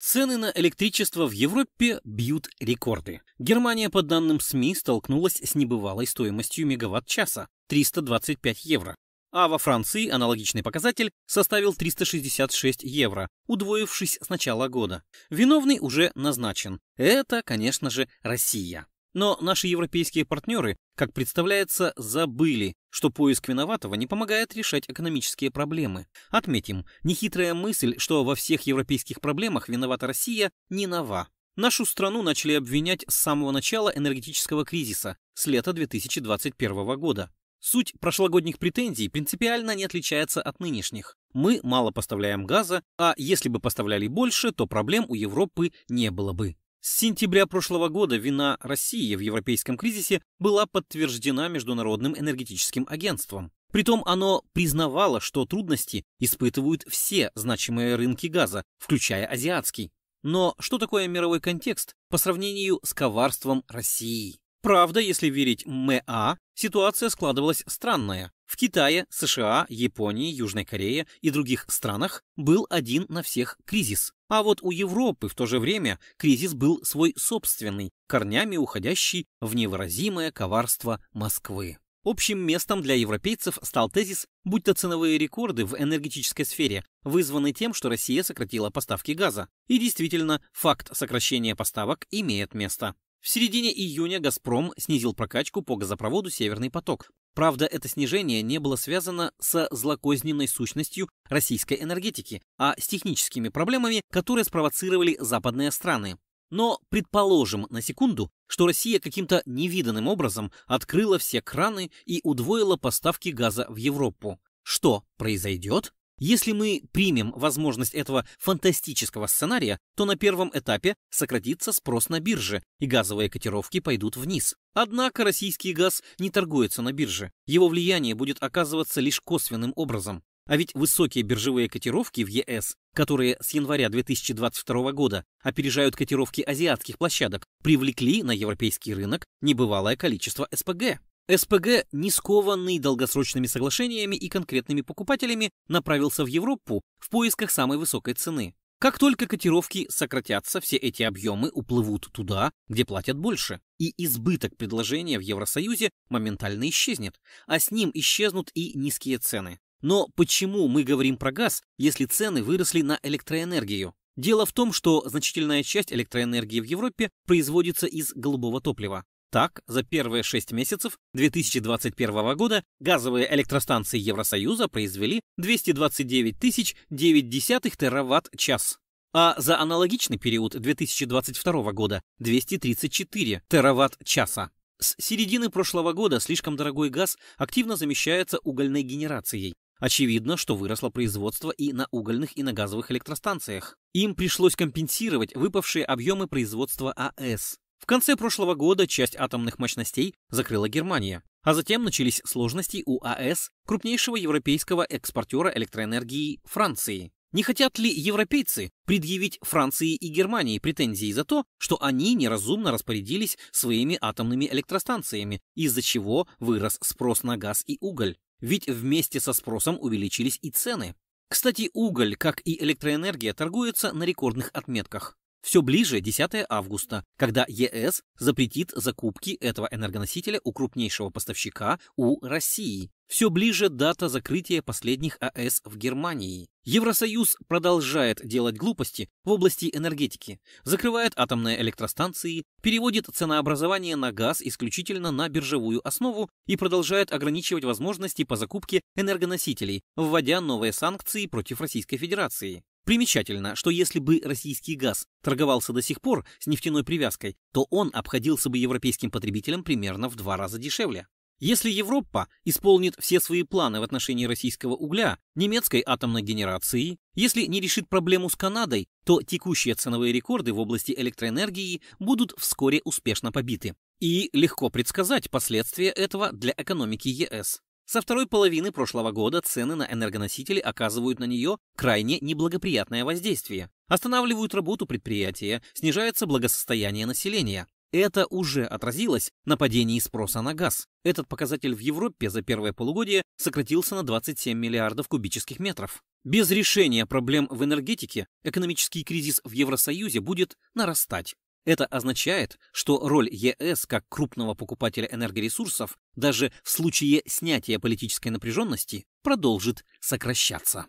Цены на электричество в Европе бьют рекорды. Германия, по данным СМИ, столкнулась с небывалой стоимостью мегаватт-часа – 325 евро. А во Франции аналогичный показатель составил 366 евро, удвоившись с начала года. Виновный уже назначен. Это, конечно же, Россия. Но наши европейские партнеры, как представляется, забыли что поиск виноватого не помогает решать экономические проблемы. Отметим, нехитрая мысль, что во всех европейских проблемах виновата Россия, не нова. Нашу страну начали обвинять с самого начала энергетического кризиса, с лета 2021 года. Суть прошлогодних претензий принципиально не отличается от нынешних. Мы мало поставляем газа, а если бы поставляли больше, то проблем у Европы не было бы. С сентября прошлого года вина России в европейском кризисе была подтверждена Международным энергетическим агентством. Притом оно признавало, что трудности испытывают все значимые рынки газа, включая азиатский. Но что такое мировой контекст по сравнению с коварством России? Правда, если верить МЭА, ситуация складывалась странная. В Китае, США, Японии, Южной Корее и других странах был один на всех кризис. А вот у Европы в то же время кризис был свой собственный, корнями уходящий в невыразимое коварство Москвы. Общим местом для европейцев стал тезис, будто ценовые рекорды в энергетической сфере вызваны тем, что Россия сократила поставки газа. И действительно, факт сокращения поставок имеет место. В середине июня «Газпром» снизил прокачку по газопроводу «Северный поток». Правда, это снижение не было связано со злокозненной сущностью российской энергетики, а с техническими проблемами, которые спровоцировали западные страны. Но предположим на секунду, что Россия каким-то невиданным образом открыла все краны и удвоила поставки газа в Европу. Что произойдет? Если мы примем возможность этого фантастического сценария, то на первом этапе сократится спрос на бирже, и газовые котировки пойдут вниз. Однако российский газ не торгуется на бирже. Его влияние будет оказываться лишь косвенным образом. А ведь высокие биржевые котировки в ЕС, которые с января 2022 года опережают котировки азиатских площадок, привлекли на европейский рынок небывалое количество СПГ. СПГ, не скованный долгосрочными соглашениями и конкретными покупателями, направился в Европу в поисках самой высокой цены. Как только котировки сократятся, все эти объемы уплывут туда, где платят больше, и избыток предложения в Евросоюзе моментально исчезнет, а с ним исчезнут и низкие цены. Но почему мы говорим про газ, если цены выросли на электроэнергию? Дело в том, что значительная часть электроэнергии в Европе производится из голубого топлива. Так, за первые шесть месяцев 2021 года газовые электростанции Евросоюза произвели 229 009 тераватт-час, а за аналогичный период 2022 года 234 тераватт-часа. С середины прошлого года слишком дорогой газ активно замещается угольной генерацией. Очевидно, что выросло производство и на угольных, и на газовых электростанциях. Им пришлось компенсировать выпавшие объемы производства АЭС. В конце прошлого года часть атомных мощностей закрыла Германия, а затем начались сложности у АЭС, крупнейшего европейского экспортера электроэнергии Франции. Не хотят ли европейцы предъявить Франции и Германии претензии за то, что они неразумно распорядились своими атомными электростанциями, из-за чего вырос спрос на газ и уголь? Ведь вместе со спросом увеличились и цены. Кстати, уголь, как и электроэнергия, торгуется на рекордных отметках. Все ближе 10 августа, когда ЕС запретит закупки этого энергоносителя у крупнейшего поставщика у России. Все ближе дата закрытия последних АЭС в Германии. Евросоюз продолжает делать глупости в области энергетики, закрывает атомные электростанции, переводит ценообразование на газ исключительно на биржевую основу и продолжает ограничивать возможности по закупке энергоносителей, вводя новые санкции против Российской Федерации. Примечательно, что если бы российский газ торговался до сих пор с нефтяной привязкой, то он обходился бы европейским потребителям примерно в два раза дешевле. Если Европа исполнит все свои планы в отношении российского угля, немецкой атомной генерации, если не решит проблему с Канадой, то текущие ценовые рекорды в области электроэнергии будут вскоре успешно побиты. И легко предсказать последствия этого для экономики ЕС. Со второй половины прошлого года цены на энергоносители оказывают на нее крайне неблагоприятное воздействие. Останавливают работу предприятия, снижается благосостояние населения. Это уже отразилось на падении спроса на газ. Этот показатель в Европе за первое полугодие сократился на 27 миллиардов кубических метров. Без решения проблем в энергетике экономический кризис в Евросоюзе будет нарастать. Это означает, что роль ЕС как крупного покупателя энергоресурсов даже в случае снятия политической напряженности продолжит сокращаться.